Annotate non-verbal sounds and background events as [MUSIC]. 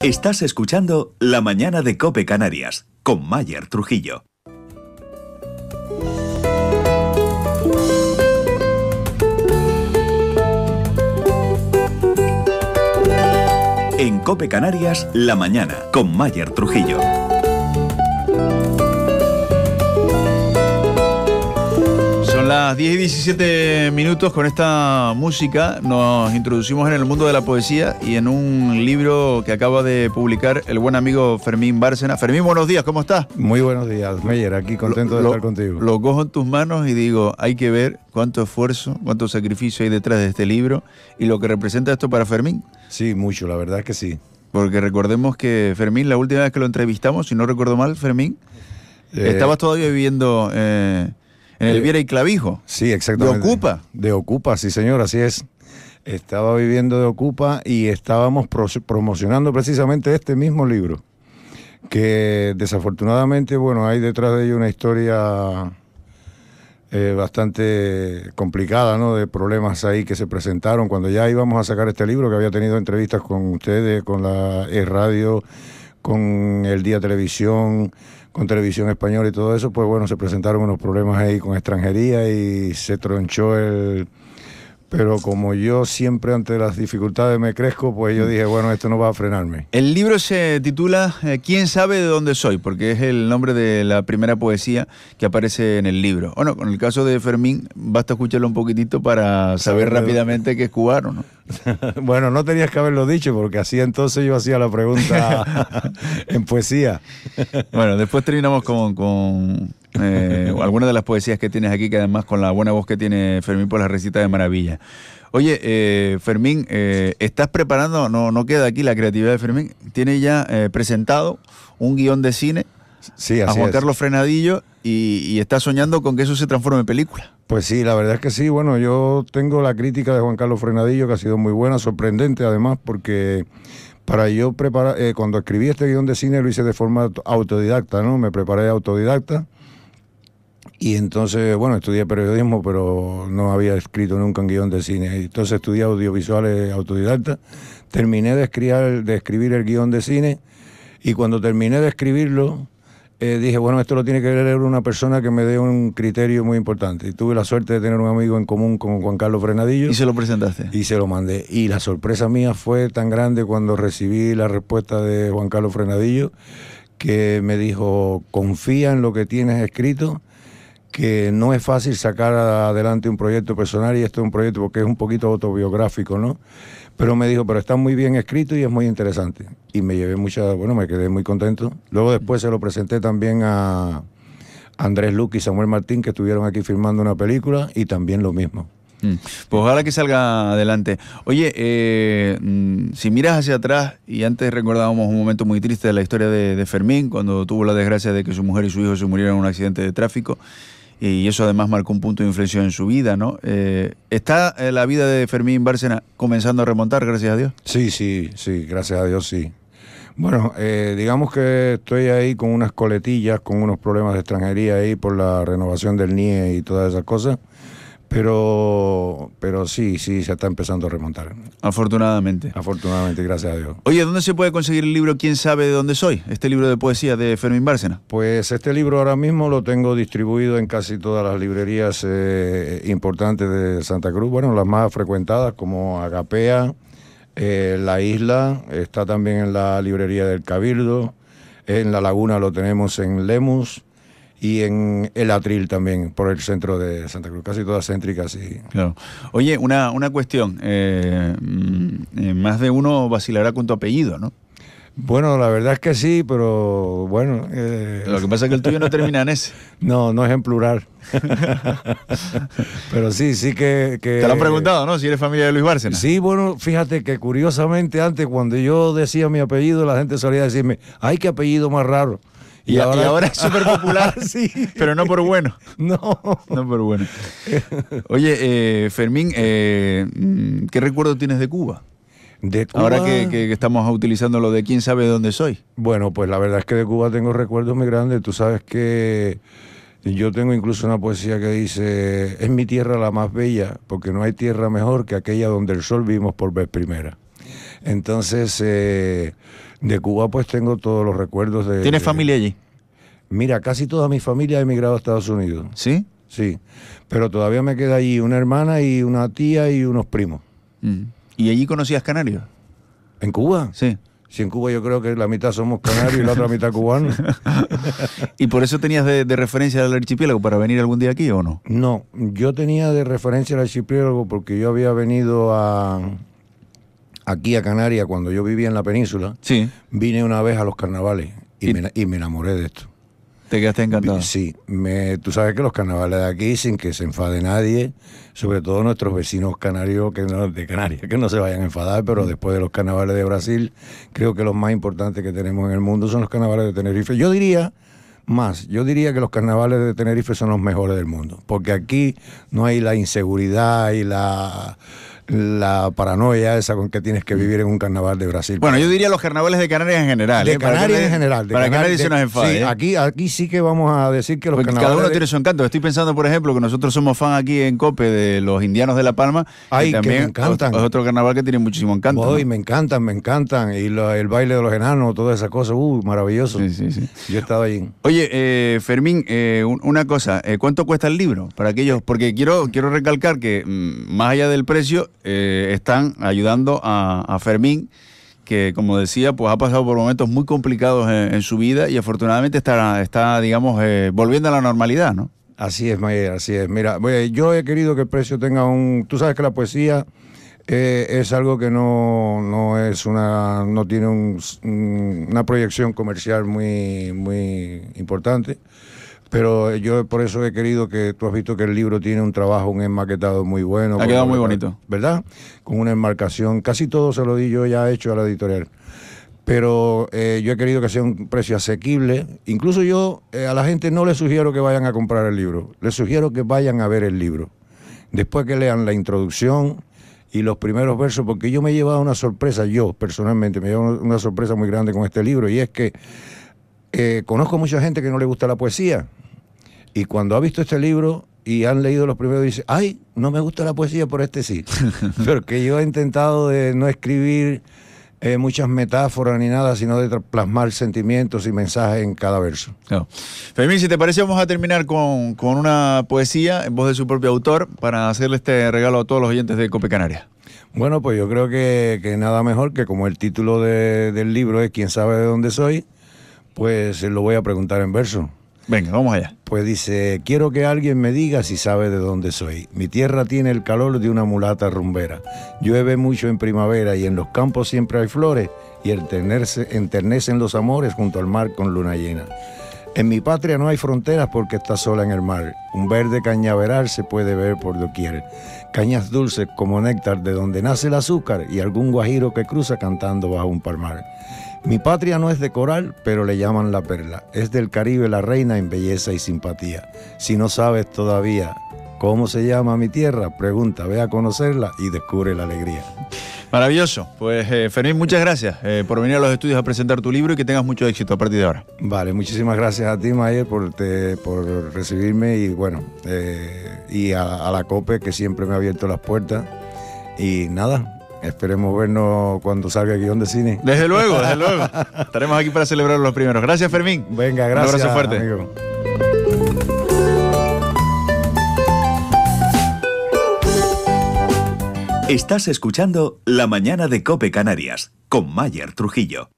Estás escuchando La mañana de Cope Canarias con Mayer Trujillo. En Cope Canarias, La mañana con Mayer Trujillo. A las 10 y 17 minutos. Con esta música nos introducimos en el mundo de la poesía y en un libro que acaba de publicar el buen amigo Fermín Bárcena. Fermín, buenos días, ¿cómo estás? Muy buenos días, Meyer, aquí contento de estar contigo. Lo cojo en tus manos y digo, hay que ver cuánto esfuerzo, cuánto sacrificio hay detrás de este libro y lo que representa esto para Fermín. Sí, mucho, la verdad es que sí. Porque recordemos que Fermín, la última vez que lo entrevistamos, si no recuerdo mal, Fermín, eh, estabas todavía viviendo... Eh, en el eh, Viera y Clavijo. Sí, exactamente. ¿De Ocupa? De Ocupa, sí, señor, así es. Estaba viviendo de Ocupa y estábamos promocionando precisamente este mismo libro. Que desafortunadamente, bueno, hay detrás de ello una historia eh, bastante complicada, ¿no? De problemas ahí que se presentaron cuando ya íbamos a sacar este libro, que había tenido entrevistas con ustedes, con la E radio con el Día Televisión, con Televisión Española y todo eso, pues bueno, se presentaron unos problemas ahí con extranjería y se tronchó el, pero como yo siempre ante las dificultades me crezco, pues yo dije, bueno, esto no va a frenarme. El libro se titula eh, ¿Quién sabe de dónde soy? Porque es el nombre de la primera poesía que aparece en el libro. Bueno, con el caso de Fermín, basta escucharlo un poquitito para saber rápidamente que es cubano, ¿no? [LAUGHS] bueno, no tenías que haberlo dicho porque así entonces yo hacía la pregunta [LAUGHS] en poesía. bueno, después terminamos con, con eh, [LAUGHS] de las poesías que tienes aquí, que además con la buena voz que tiene Fermín, Por la recita de maravilla. Oye, eh, Fermín, eh, ¿estás preparando? No, no queda aquí la creatividad de Fermín. Tiene ya eh, presentado un guión de cine a Juan Carlos Frenadillo y, y está soñando con que eso se transforme en película. Pues sí, la verdad es que sí. Bueno, yo tengo la crítica de Juan Carlos Frenadillo, que ha sido muy buena, sorprendente además, porque para yo preparar, cuando escribí este guión de cine lo hice de forma autodidacta, ¿no? Me preparé autodidacta y entonces, bueno, estudié periodismo, pero no había escrito nunca un guión de cine. Entonces estudié audiovisuales autodidacta. Terminé de, de escribir el guión de cine y cuando terminé de escribirlo, eh, dije, bueno, esto lo tiene que leer una persona que me dé un criterio muy importante. Y tuve la suerte de tener un amigo en común con Juan Carlos Frenadillo. ¿Y se lo presentaste? Y se lo mandé. Y la sorpresa mía fue tan grande cuando recibí la respuesta de Juan Carlos Frenadillo, que me dijo, confía en lo que tienes escrito que no es fácil sacar adelante un proyecto personal y esto es un proyecto porque es un poquito autobiográfico, ¿no? Pero me dijo, pero está muy bien escrito y es muy interesante. Y me llevé mucha, bueno, me quedé muy contento. Luego después se lo presenté también a Andrés Luque y Samuel Martín, que estuvieron aquí filmando una película, y también lo mismo. Mm. Pues ojalá que salga adelante. Oye, eh, mm, si miras hacia atrás, y antes recordábamos un momento muy triste de la historia de, de Fermín, cuando tuvo la desgracia de que su mujer y su hijo se murieron en un accidente de tráfico, y eso además marcó un punto de inflexión en su vida, ¿no? Eh, ¿Está eh, la vida de Fermín Bárcena comenzando a remontar, gracias a Dios? Sí, sí, sí, gracias a Dios, sí. Bueno, eh, digamos que estoy ahí con unas coletillas, con unos problemas de extranjería ahí por la renovación del NIE y todas esas cosas. Pero, pero sí, sí, se está empezando a remontar. Afortunadamente. Afortunadamente, gracias a Dios. Oye, ¿dónde se puede conseguir el libro Quién sabe de dónde soy? Este libro de poesía de Fermín Bárcena. Pues este libro ahora mismo lo tengo distribuido en casi todas las librerías eh, importantes de Santa Cruz. Bueno, las más frecuentadas como Agapea, eh, La Isla, está también en la librería del Cabildo, en La Laguna lo tenemos en Lemus y en el Atril también, por el centro de Santa Cruz, casi todas céntricas. Y... Claro. Oye, una, una cuestión, eh, mm, eh, más de uno vacilará con tu apellido, ¿no? Bueno, la verdad es que sí, pero bueno. Eh, lo que pasa es que el tuyo no termina en ese. [LAUGHS] no, no es en plural. [LAUGHS] pero sí, sí que, que, Te lo han preguntado, ¿no? Si eres familia de Luis Bárcena. Sí, bueno, fíjate que curiosamente antes, cuando yo decía mi apellido, la gente solía decirme, ¡ay, qué apellido más raro! Y, ahora, [LAUGHS] es súper popular, [LAUGHS] sí. pero no por bueno. No. No por bueno. Oye, eh, Fermín, eh, mm, ¿qué recuerdo tienes de Cuba? De Cuba, Ahora que, que, estamos utilizando lo de quién sabe dónde soy. Bueno, pues la verdad es que de Cuba tengo recuerdos muy grandes. Tú sabes que yo tengo incluso una poesía que dice, es mi tierra la más bella, porque no hay tierra mejor que aquella donde el sol vimos por vez primera. Entonces, eh, de Cuba pues tengo todos los recuerdos de... ¿Tienes familia allí? Mira, casi toda mi familia ha emigrado a Estados Unidos. ¿Sí? Sí, pero todavía me queda allí una hermana y una tía y unos primos. Mm. ¿Y allí conocías canarios? ¿En Cuba? Sí. Si en Cuba yo creo que la mitad somos canarios y la otra [LAUGHS] mitad cubanos. ¿Y por eso tenías de, de, referencia al archipiélago para venir algún día aquí o no? No, yo tenía de referencia al archipiélago porque yo había venido a, aquí a Canarias cuando yo vivía en la península. Vine una vez a los carnavales y, me, enamoré de esto. ¿Te quedaste encantado? Sí, tú sabes que los carnavales de aquí, sin que se enfade nadie, sobre todo nuestros vecinos canarios que de Canarias, que no se vayan a enfadar, pero mm. después de los carnavales de Brasil, creo que los más importantes que tenemos en el mundo son los carnavales de Tenerife. Yo diría, más, yo diría que los carnavales de Tenerife son los mejores del mundo, porque aquí no hay la inseguridad y la la paranoia esa con que tienes que mm. vivir en un carnaval de Brasil. Bueno, yo diría los carnavales de Canarias en general. De ¿eh? Canarias en general. para Canarias, es una se Sí, aquí, aquí sí que vamos a decir que los Cada uno tiene su encanto. Estoy pensando, por ejemplo, que nosotros somos fan aquí en COPE de los indianos de La Palma. Ay, que también que otro carnaval que tiene muchísimo encanto. Hoy me encantan, me encantan. Y el baile de los enanos, toda esa cosa Uy, uh, maravilloso. Sí, sí, sí. Yo he estado ahí Oye, eh, Fermín, eh, una cosa. ¿Cuánto cuesta el libro para aquellos? Porque quiero, quiero recalcar que mm, más allá del precio eh, están ayudando a, Fermín, que como decía, pues ha pasado por momentos muy complicados en, su vida y afortunadamente está, está digamos, eh, volviendo a la normalidad, ¿no? Así es, Mayer, así es. Mira, yo he querido que el precio tenga un... Tú sabes que la poesía eh, es algo que no, no es una... no tiene una proyección comercial muy, muy importante. Pero yo por eso he querido que tú has visto que el libro tiene un trabajo, un enmaquetado muy bueno. Ha quedado muy bonito. ¿Verdad? Con una enmarcación. Casi todo se lo di yo ya hecho a la editorial. Pero eh, yo he querido que sea un precio asequible. Incluso yo eh, a la gente no le sugiero que vayan a comprar el libro. Les sugiero que vayan a ver el libro. Después que lean la introducción y los primeros versos, porque yo me he llevado una sorpresa, yo personalmente, me he llevado una sorpresa muy grande con este libro. Y es que eh, conozco mucha gente que no le gusta la poesía y cuando ha visto este libro y han leído los primeros dice, ay, no me gusta la poesía, por este sí. [LAUGHS] Porque yo he intentado de no escribir eh, muchas metáforas ni nada, sino de plasmar sentimientos y mensajes en cada verso. No. Fermín, si te parece, vamos a terminar con, una poesía en voz de su propio autor para hacerle este regalo a todos los oyentes de Cope Canarias. Bueno, pues yo creo que, nada mejor que como el título del libro es Quién sabe de dónde soy, pues eh, lo voy a preguntar en verso. Venga, vamos allá. Pues dice, quiero que alguien me diga si sabe de dónde soy. Mi tierra tiene el calor de una mulata rumbera. Llueve mucho en primavera y en los campos siempre hay flores y enternecen los amores junto al mar con luna llena. En mi patria no hay fronteras porque está sola en el mar. Un verde cañaveral se puede ver por doquier. Cañas dulces como néctar de donde nace el azúcar y algún guajiro que cruza cantando bajo un palmar. Mi patria no es de coral, pero le llaman la perla. Es del Caribe la reina en belleza y simpatía. Si no sabes todavía cómo se llama mi tierra, pregunta, ve a conocerla y descubre la alegría. Maravilloso. Pues eh, Fermín, muchas gracias eh, por venir a los estudios a presentar tu libro y que tengas mucho éxito a partir de ahora. Vale, muchísimas gracias a ti, Mayer, por, por recibirme y bueno, eh, y a, la COPE que siempre me ha abierto las puertas. Y nada, Esperemos vernos cuando salga el guión de cine. Desde luego, desde [LAUGHS] luego. Estaremos aquí para celebrar los primeros. Gracias, Fermín. Venga, gracias. Un abrazo fuerte. Estás escuchando La mañana de Cope Canarias con Mayer Trujillo.